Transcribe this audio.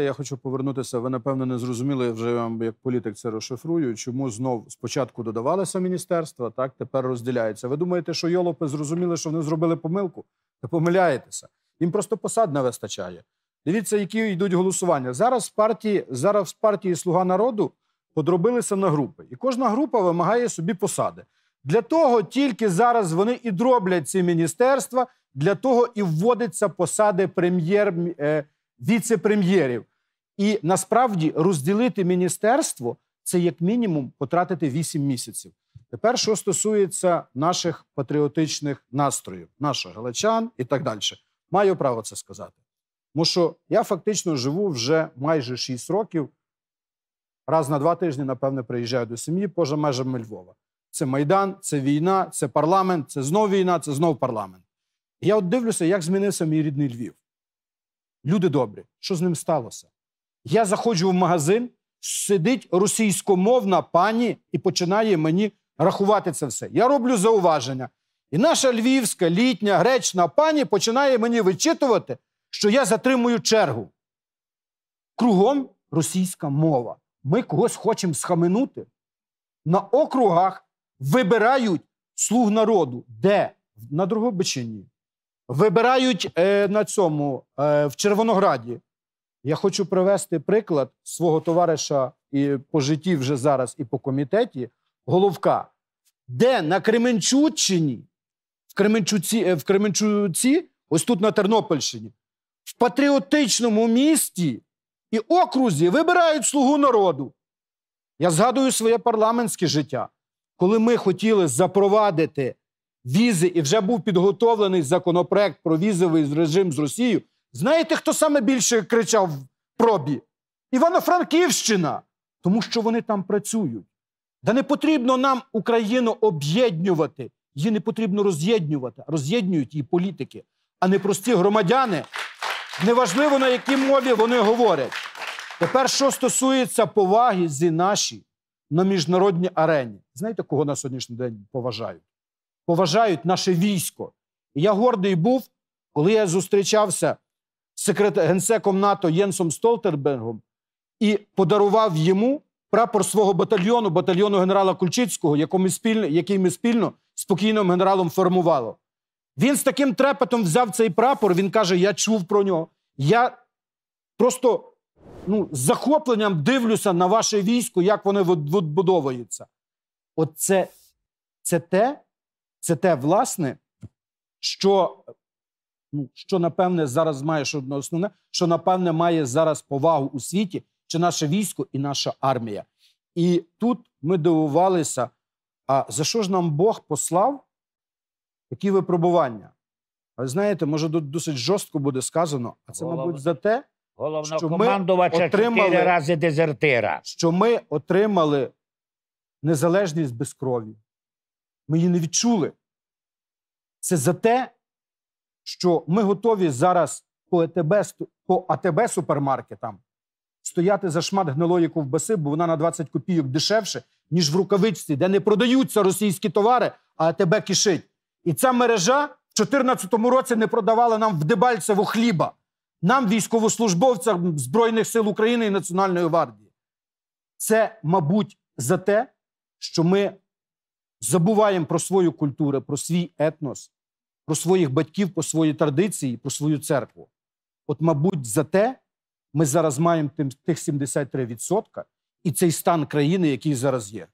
Я хочу повернутися. Ви напевно не зрозуміли вже я вам як політик це розшифрую. Чому знов спочатку додавалися міністерства, так тепер розділяється. Ви думаєте, що йолопи зрозуміли, що вони зробили помилку? Та помиляєтеся. Їм просто посад не вистачає. Дивіться, які йдуть голосування. Зараз партії, зараз партії Слуга народу подробилися на групи, і кожна група вимагає собі посади. Для того тільки зараз вони і дроблять ці міністерства, для того і вводяться посади прем'єр е, віце-прем'єрів. І насправді розділити міністерство це як мінімум потратити 8 місяців. Тепер, що стосується наших патріотичних настроїв, наших галичан і так далі, маю право це сказати. Тому що я фактично живу вже майже 6 років. Раз на два тижні, напевне, приїжджаю до сім'ї поза межами Львова. Це Майдан, це війна, це парламент, це знов війна, це знов парламент. І я от дивлюся, як змінився мій рідний Львів. Люди добрі, що з ним сталося? Я заходжу в магазин, сидить російськомовна пані і починає мені рахувати це все. Я роблю зауваження. І наша львівська, літня, гречна пані починає мені вичитувати, що я затримую чергу. Кругом російська мова. Ми когось хочемо схаменути. На округах вибирають слуг народу. Де? На Другобичині, Вибирають е, на цьому е, в Червонограді. Я хочу привести приклад свого товариша і по житті вже зараз, і по комітеті Головка, де на Кременчуччині, в Кременчуці, е, в Кременчуці, ось тут на Тернопільщині, в патріотичному місті і окрузі вибирають слугу народу. Я згадую своє парламентське життя, коли ми хотіли запровадити візи і вже був підготовлений законопроект про візовий режим з Росією. Знаєте, хто саме більше кричав в пробі? Івано-Франківщина, тому що вони там працюють. Да не потрібно нам Україну об'єднювати. Її не потрібно роз'єднювати, роз'єднюють її політики, а не прості громадяни. Неважливо, на якій мові вони говорять. Тепер, що стосується поваги зі наші на міжнародній арені, знаєте, кого на сьогоднішній день поважають? поважають наше військо. І я гордий був, коли я зустрічався з генсеком НАТО Єнсом Столтербергом і подарував йому прапор свого батальйону, батальйону генерала Кульчицького, який ми спільно з покійним генералом формували. Він з таким трепетом взяв цей прапор. Він каже: Я чув про нього. Я просто ну, з захопленням дивлюся на ваше військо, як воно відбудовується. От це, це те, це те, власне, що, ну, що, напевне, зараз має одне основне, що, напевне, має зараз повагу у світі, чи наше військо і наша армія. І тут ми дивувалися, а за що ж нам Бог послав такі випробування? Ви знаєте, може, тут досить жорстко буде сказано, а це, мабуть, за те, що ми отримали, рази дезертира. Що ми отримали незалежність без крові ми її не відчули. Це за те, що ми готові зараз по АТБ, по АТБ супермаркетам стояти за шмат гнилої ковбаси, бо вона на 20 копійок дешевше, ніж в рукавичці, де не продаються російські товари, а АТБ кишить. І ця мережа в 2014 році не продавала нам в Дебальцево хліба, нам, військовослужбовцям Збройних сил України і Національної гвардії. Це, мабуть, за те, що ми забуваємо про свою культуру, про свій етнос, про своїх батьків, про свої традиції, про свою церкву. От, мабуть, за те ми зараз маємо тим, тих 73%, і цей стан країни, який зараз є.